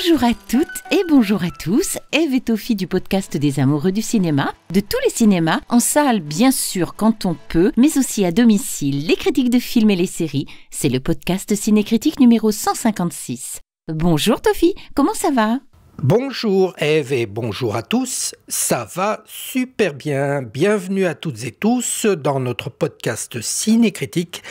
Bonjour à toutes et bonjour à tous, Eve et Tophie du podcast des amoureux du cinéma, de tous les cinémas, en salle bien sûr quand on peut, mais aussi à domicile, les critiques de films et les séries, c'est le podcast Cinécritique numéro 156. Bonjour Tophie, comment ça va Bonjour Eve et bonjour à tous, ça va super bien, bienvenue à toutes et tous dans notre podcast Cinécritique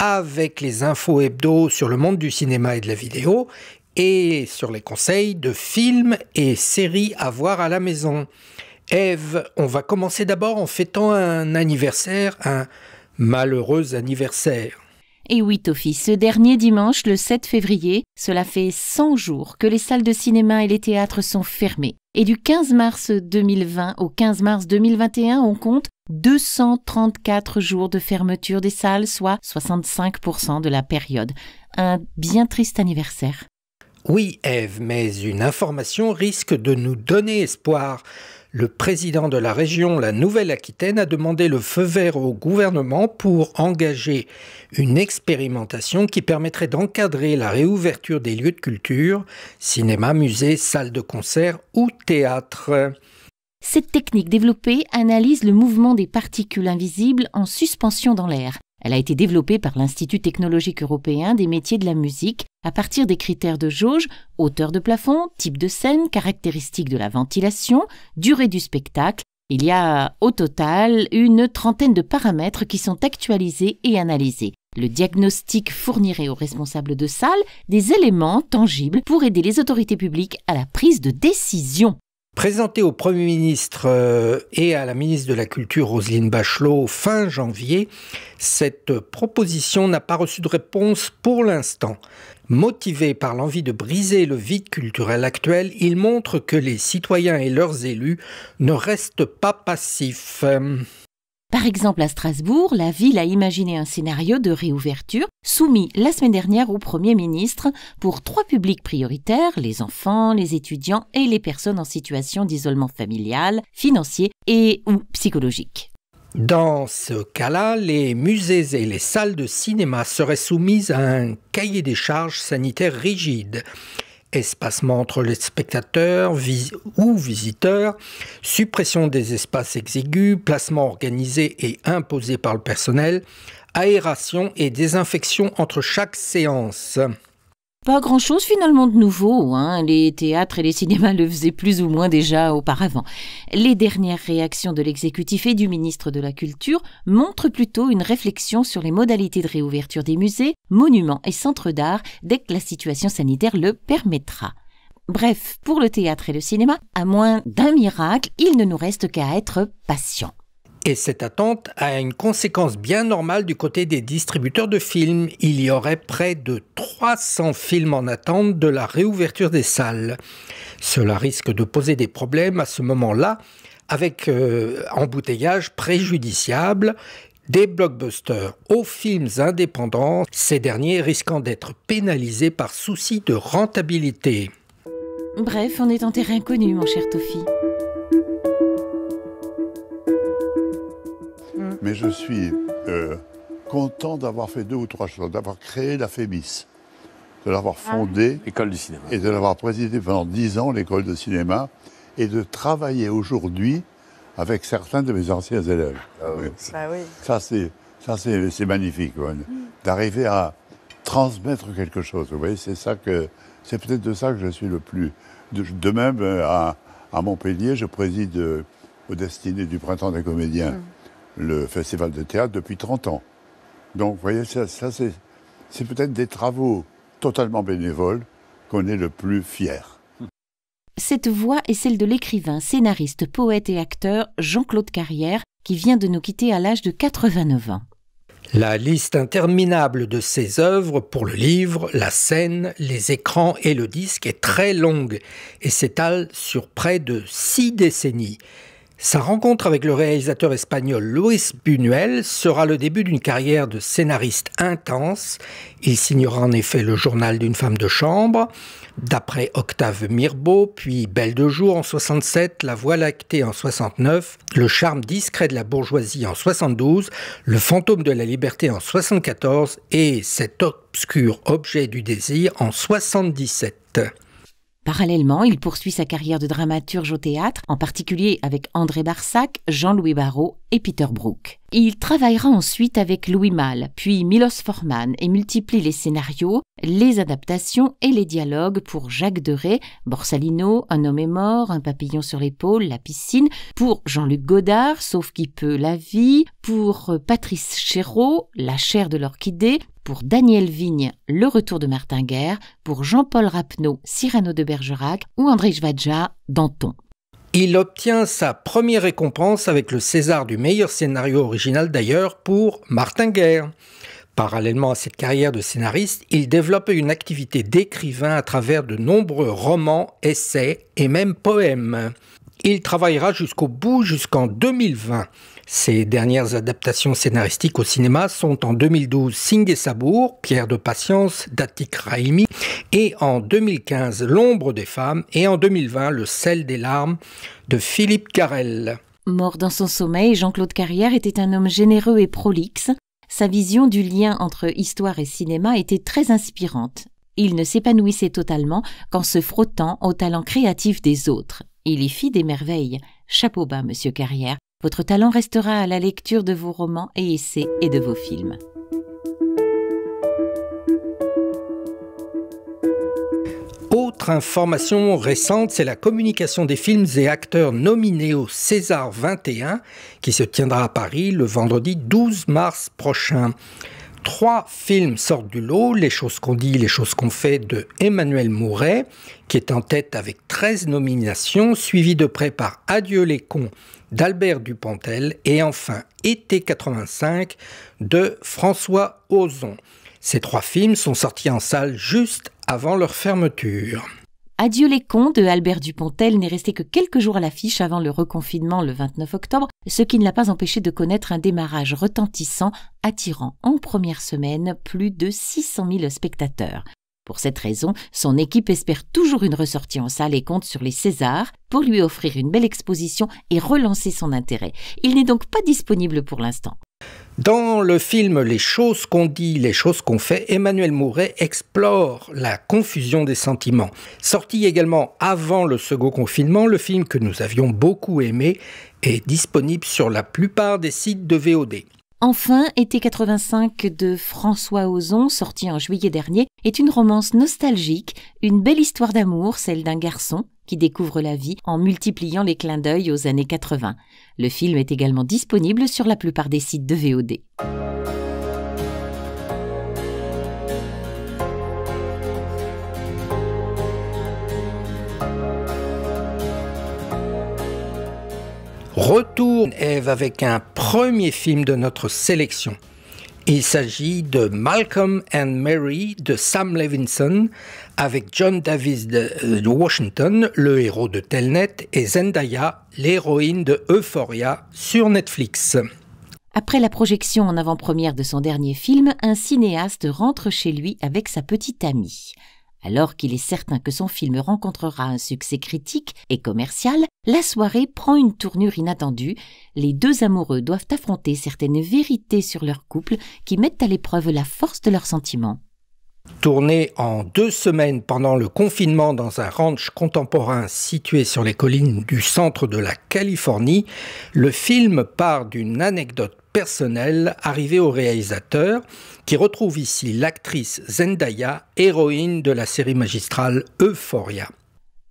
avec les infos hebdo sur le monde du cinéma et de la vidéo et sur les conseils de films et séries à voir à la maison. Eve, on va commencer d'abord en fêtant un anniversaire, un malheureux anniversaire. Et eh oui, Tofi, ce dernier dimanche, le 7 février, cela fait 100 jours que les salles de cinéma et les théâtres sont fermées. Et du 15 mars 2020 au 15 mars 2021, on compte 234 jours de fermeture des salles, soit 65% de la période. Un bien triste anniversaire. Oui, Eve, mais une information risque de nous donner espoir. Le président de la région, la Nouvelle-Aquitaine, a demandé le feu vert au gouvernement pour engager une expérimentation qui permettrait d'encadrer la réouverture des lieux de culture, cinéma, musée, salle de concert ou théâtre. Cette technique développée analyse le mouvement des particules invisibles en suspension dans l'air. Elle a été développée par l'Institut technologique européen des métiers de la musique à partir des critères de jauge, hauteur de plafond, type de scène, caractéristiques de la ventilation, durée du spectacle. Il y a au total une trentaine de paramètres qui sont actualisés et analysés. Le diagnostic fournirait aux responsables de salle des éléments tangibles pour aider les autorités publiques à la prise de décision. Présentée au Premier ministre euh, et à la ministre de la Culture, Roselyne Bachelot, fin janvier, cette proposition n'a pas reçu de réponse pour l'instant. Motivé par l'envie de briser le vide culturel actuel, il montre que les citoyens et leurs élus ne restent pas passifs. Par exemple, à Strasbourg, la ville a imaginé un scénario de réouverture soumis la semaine dernière au Premier ministre pour trois publics prioritaires, les enfants, les étudiants et les personnes en situation d'isolement familial, financier et ou psychologique. Dans ce cas-là, les musées et les salles de cinéma seraient soumises à un cahier des charges sanitaires rigide espacement entre les spectateurs ou visiteurs, suppression des espaces exigus, placement organisé et imposé par le personnel, aération et désinfection entre chaque séance. Pas grand-chose finalement de nouveau. Hein. Les théâtres et les cinémas le faisaient plus ou moins déjà auparavant. Les dernières réactions de l'exécutif et du ministre de la Culture montrent plutôt une réflexion sur les modalités de réouverture des musées, monuments et centres d'art dès que la situation sanitaire le permettra. Bref, pour le théâtre et le cinéma, à moins d'un miracle, il ne nous reste qu'à être patients. Et cette attente a une conséquence bien normale du côté des distributeurs de films. Il y aurait près de 300 films en attente de la réouverture des salles. Cela risque de poser des problèmes à ce moment-là avec euh, embouteillage préjudiciable des blockbusters aux films indépendants, ces derniers risquant d'être pénalisés par souci de rentabilité. Bref, on est en terrain connu, mon cher Toffi. mais je suis euh, content d'avoir fait deux ou trois choses, d'avoir créé la FEMIS, de l'avoir ah. fondée. L'école du cinéma. Et de l'avoir présidée pendant dix ans, l'école de cinéma, et de travailler aujourd'hui avec certains de mes anciens élèves. Ah bah ça, c'est, ça, c'est, magnifique, mm. d'arriver à transmettre quelque chose. Vous voyez, c'est ça que, c'est peut-être de ça que je suis le plus. De, même, euh, à, à Montpellier, je préside euh, aux au Destiné du Printemps des Comédiens. Mm le festival de théâtre depuis 30 ans. Donc, vous voyez, ça, ça c'est peut-être des travaux totalement bénévoles qu'on est le plus fier. Cette voix est celle de l'écrivain, scénariste, poète et acteur Jean-Claude Carrière, qui vient de nous quitter à l'âge de 89 ans. La liste interminable de ses œuvres pour le livre, la scène, les écrans et le disque est très longue et s'étale sur près de six décennies. Sa rencontre avec le réalisateur espagnol Luis Buñuel sera le début d'une carrière de scénariste intense. Il signera en effet le journal d'une femme de chambre, d'après Octave Mirbeau, puis Belle de jour en 67, La Voie lactée en 69, Le charme discret de la bourgeoisie en 72, Le fantôme de la liberté en 74 et Cet obscur objet du désir en 77. Parallèlement, il poursuit sa carrière de dramaturge au théâtre, en particulier avec André Barsac, Jean-Louis Barrault et Peter Brook. Il travaillera ensuite avec Louis Malle, puis Milos Forman et multiplie les scénarios, les adaptations et les dialogues pour Jacques Deray, Borsalino, Un homme est mort, Un papillon sur l'épaule, La piscine, pour Jean-Luc Godard, Sauf qui peut la vie, pour euh, Patrice Chéreau, La chair de l'orchidée, pour Daniel Vigne, Le Retour de Martin Guerre, pour Jean-Paul Rapneau, Cyrano de Bergerac ou André Jvadja, « Danton. Il obtient sa première récompense avec le César du meilleur scénario original d'ailleurs pour Martin Guerre. Parallèlement à cette carrière de scénariste, il développe une activité d'écrivain à travers de nombreux romans, essais et même poèmes. Il travaillera jusqu'au bout, jusqu'en 2020. Ses dernières adaptations scénaristiques au cinéma sont en 2012 Signe et Sabour, Pierre de Patience d'Atik Raimi, et en 2015 L'ombre des femmes, et en 2020 Le sel des larmes de Philippe Carrel. Mort dans son sommeil, Jean-Claude Carrière était un homme généreux et prolixe. Sa vision du lien entre histoire et cinéma était très inspirante. Il ne s'épanouissait totalement qu'en se frottant au talent créatif des autres. Il y fit des merveilles. Chapeau bas, monsieur Carrière. Votre talent restera à la lecture de vos romans et essais et de vos films. Autre information récente, c'est la communication des films et acteurs nominés au César 21 qui se tiendra à Paris le vendredi 12 mars prochain trois films sortent du lot, Les choses qu'on dit, les choses qu'on fait de Emmanuel Mouret, qui est en tête avec 13 nominations, suivi de près par Adieu les cons d'Albert Dupontel et enfin Été 85 de François Ozon. Ces trois films sont sortis en salle juste avant leur fermeture. Adieu les cons de Albert Dupontel n'est resté que quelques jours à l'affiche avant le reconfinement le 29 octobre, ce qui ne l'a pas empêché de connaître un démarrage retentissant, attirant en première semaine plus de 600 000 spectateurs. Pour cette raison, son équipe espère toujours une ressortie en salle et compte sur les Césars pour lui offrir une belle exposition et relancer son intérêt. Il n'est donc pas disponible pour l'instant. Dans le film Les choses qu'on dit, les choses qu'on fait, Emmanuel Mouret explore la confusion des sentiments. Sorti également avant le second confinement, le film que nous avions beaucoup aimé est disponible sur la plupart des sites de VOD. Enfin, Été 85 de François Ozon, sorti en juillet dernier, est une romance nostalgique, une belle histoire d'amour, celle d'un garçon qui découvre la vie en multipliant les clins d'œil aux années 80. Le film est également disponible sur la plupart des sites de VOD. Retour Eve avec un premier film de notre sélection. Il s'agit de Malcolm and Mary de Sam Levinson avec John Davis euh, de, Washington, le héros de Telnet, et Zendaya, l'héroïne de Euphoria sur Netflix. Après la projection en avant-première de son dernier film, un cinéaste rentre chez lui avec sa petite amie. Alors qu'il est certain que son film rencontrera un succès critique et commercial, la soirée prend une tournure inattendue. Les deux amoureux doivent affronter certaines vérités sur leur couple qui mettent à l'épreuve la force de leurs sentiments. Tourné en deux semaines pendant le confinement dans un ranch contemporain situé sur les collines du centre de la Californie, le film part d'une anecdote personnel arrivé au réalisateur, qui retrouve ici l'actrice Zendaya, héroïne de la série magistrale Euphoria.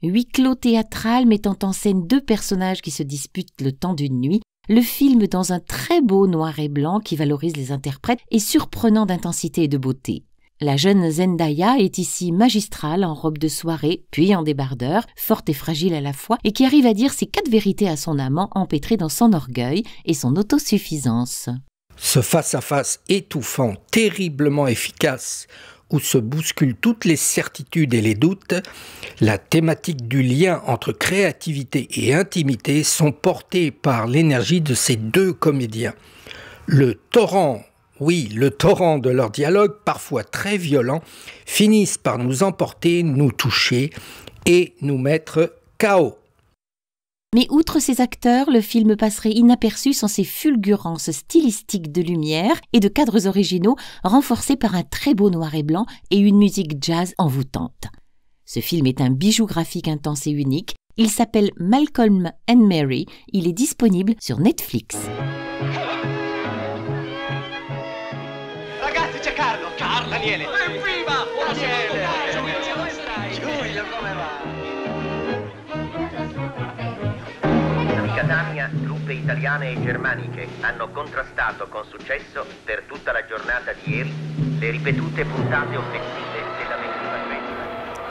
Huit clos théâtral mettant en scène deux personnages qui se disputent le temps d'une nuit, le film dans un très beau noir et blanc qui valorise les interprètes et surprenant d'intensité et de beauté. La jeune Zendaya est ici magistrale en robe de soirée, puis en débardeur, forte et fragile à la fois, et qui arrive à dire ses quatre vérités à son amant empêtré dans son orgueil et son autosuffisance. Ce face-à-face -face étouffant, terriblement efficace, où se bousculent toutes les certitudes et les doutes, la thématique du lien entre créativité et intimité sont portées par l'énergie de ces deux comédiens. Le torrent oui, le torrent de leurs dialogues, parfois très violents, finissent par nous emporter, nous toucher et nous mettre KO. Mais outre ces acteurs, le film passerait inaperçu sans ces fulgurances stylistiques de lumière et de cadres originaux renforcés par un très beau noir et blanc et une musique jazz envoûtante. Ce film est un bijou graphique intense et unique. Il s'appelle Malcolm and Mary. Il est disponible sur Netflix.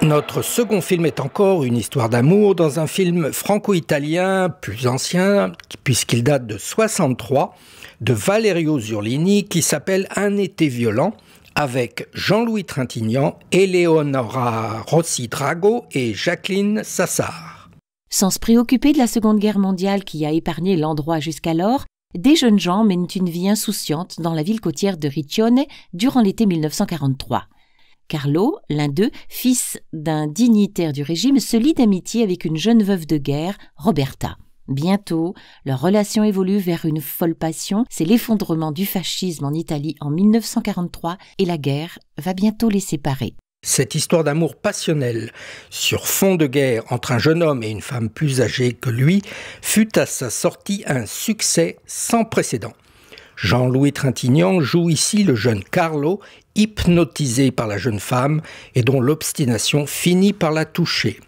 notre second film est encore une histoire d'amour dans un film franco-italien plus ancien, puisqu'il date de 63, de Valerio Zurlini, qui s'appelle Un été violent, avec Jean-Louis Trintignant, Eleonora Rossi-Drago et Jacqueline Sassard. Sans se préoccuper de la Seconde Guerre mondiale qui a épargné l'endroit jusqu'alors, des jeunes gens mènent une vie insouciante dans la ville côtière de Riccione durant l'été 1943. Carlo, l'un d'eux, fils d'un dignitaire du régime, se lie d'amitié avec une jeune veuve de guerre, Roberta. Bientôt, leur relation évolue vers une folle passion, c'est l'effondrement du fascisme en Italie en 1943 et la guerre va bientôt les séparer. Cette histoire d'amour passionnel sur fond de guerre entre un jeune homme et une femme plus âgée que lui fut à sa sortie un succès sans précédent. Jean-Louis Trintignant joue ici le jeune Carlo, hypnotisé par la jeune femme et dont l'obstination finit par la toucher.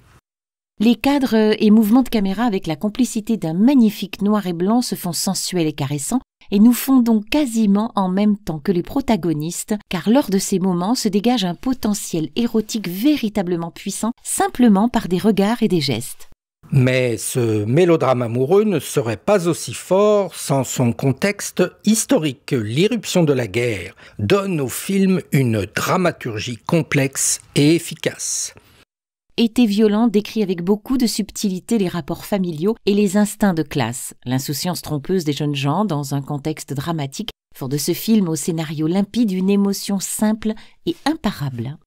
Les cadres et mouvements de caméra avec la complicité d'un magnifique noir et blanc se font sensuels et caressants et nous fondons quasiment en même temps que les protagonistes, car lors de ces moments se dégage un potentiel érotique véritablement puissant simplement par des regards et des gestes. Mais ce mélodrame amoureux ne serait pas aussi fort sans son contexte historique. L'irruption de la guerre donne au film une dramaturgie complexe et efficace été violent décrit avec beaucoup de subtilité les rapports familiaux et les instincts de classe, l'insouciance trompeuse des jeunes gens dans un contexte dramatique, fort de ce film au scénario limpide, une émotion simple et imparable.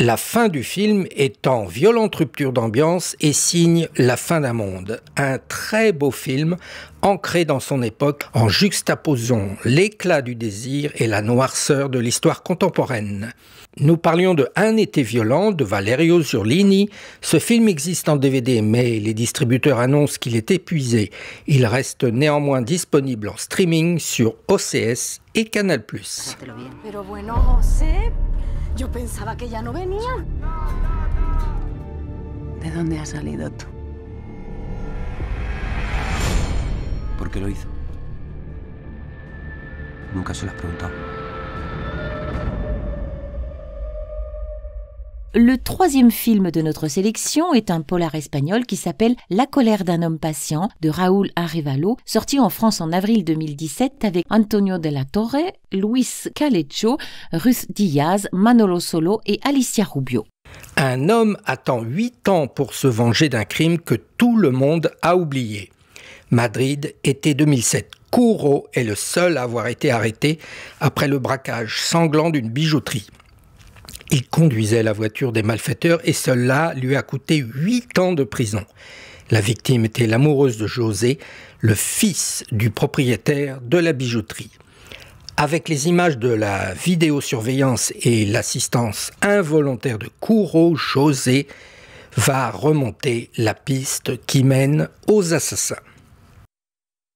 La fin du film est en violente rupture d'ambiance et signe la fin d'un monde. Un très beau film ancré dans son époque en juxtaposant l'éclat du désir et la noirceur de l'histoire contemporaine. Nous parlions de Un été violent de Valerio Zurlini. Ce film existe en DVD, mais les distributeurs annoncent qu'il est épuisé. Il reste néanmoins disponible en streaming sur OCS et Canal+. Yo pensaba que ya no venía. ¿De dónde has salido tú? ¿Por qué lo hizo? Nunca se lo has preguntado. Le troisième film de notre sélection est un polar espagnol qui s'appelle La colère d'un homme patient de Raúl Arevalo, sorti en France en avril 2017 avec Antonio de la Torre, Luis Calecho, Rus Diaz, Manolo Solo et Alicia Rubio. Un homme attend huit ans pour se venger d'un crime que tout le monde a oublié. Madrid, été 2007. Couro est le seul à avoir été arrêté après le braquage sanglant d'une bijouterie. Il conduisait la voiture des malfaiteurs et cela lui a coûté huit ans de prison. La victime était l'amoureuse de José, le fils du propriétaire de la bijouterie. Avec les images de la vidéosurveillance et l'assistance involontaire de Kuro, José va remonter la piste qui mène aux assassins.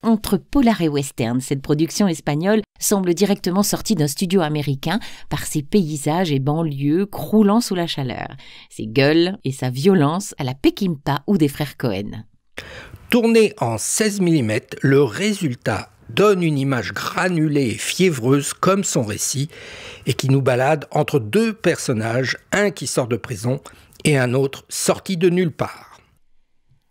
Entre polar et western, cette production espagnole semble directement sortie d'un studio américain par ses paysages et banlieues croulant sous la chaleur, ses gueules et sa violence à la Peckinpah ou des frères Cohen. Tourné en 16 mm, le résultat donne une image granulée et fiévreuse comme son récit et qui nous balade entre deux personnages, un qui sort de prison et un autre sorti de nulle part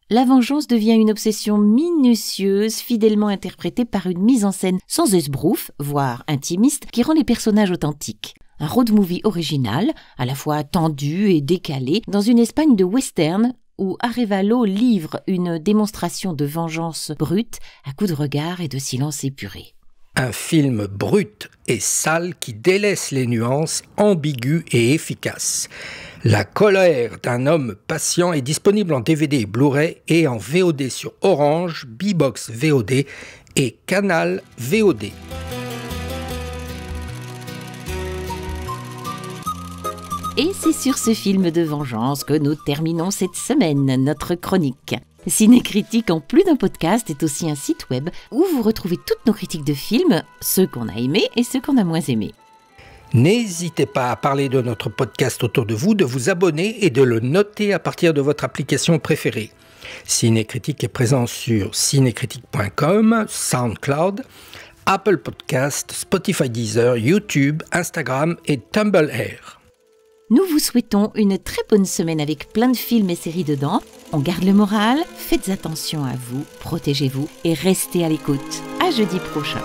la vengeance devient une obsession minutieuse, fidèlement interprétée par une mise en scène sans esbrouf, voire intimiste, qui rend les personnages authentiques. Un road movie original, à la fois tendu et décalé, dans une Espagne de western où Arevalo livre une démonstration de vengeance brute à coups de regard et de silence épuré. Un film brut et sale qui délaisse les nuances ambiguës et efficaces. La colère d'un homme patient est disponible en DVD et Blu-ray et en VOD sur Orange, Bebox VOD et Canal VOD. Et c'est sur ce film de vengeance que nous terminons cette semaine notre chronique. Cinécritique en plus d'un podcast est aussi un site web où vous retrouvez toutes nos critiques de films, ceux qu'on a aimés et ceux qu'on a moins aimés. N'hésitez pas à parler de notre podcast autour de vous, de vous abonner et de le noter à partir de votre application préférée. Cinécritique est présent sur cinécritique.com, SoundCloud, Apple Podcasts, Spotify Deezer, YouTube, Instagram et Tumblr. Nous vous souhaitons une très bonne semaine avec plein de films et séries dedans. On garde le moral, faites attention à vous, protégez-vous et restez à l'écoute. À jeudi prochain.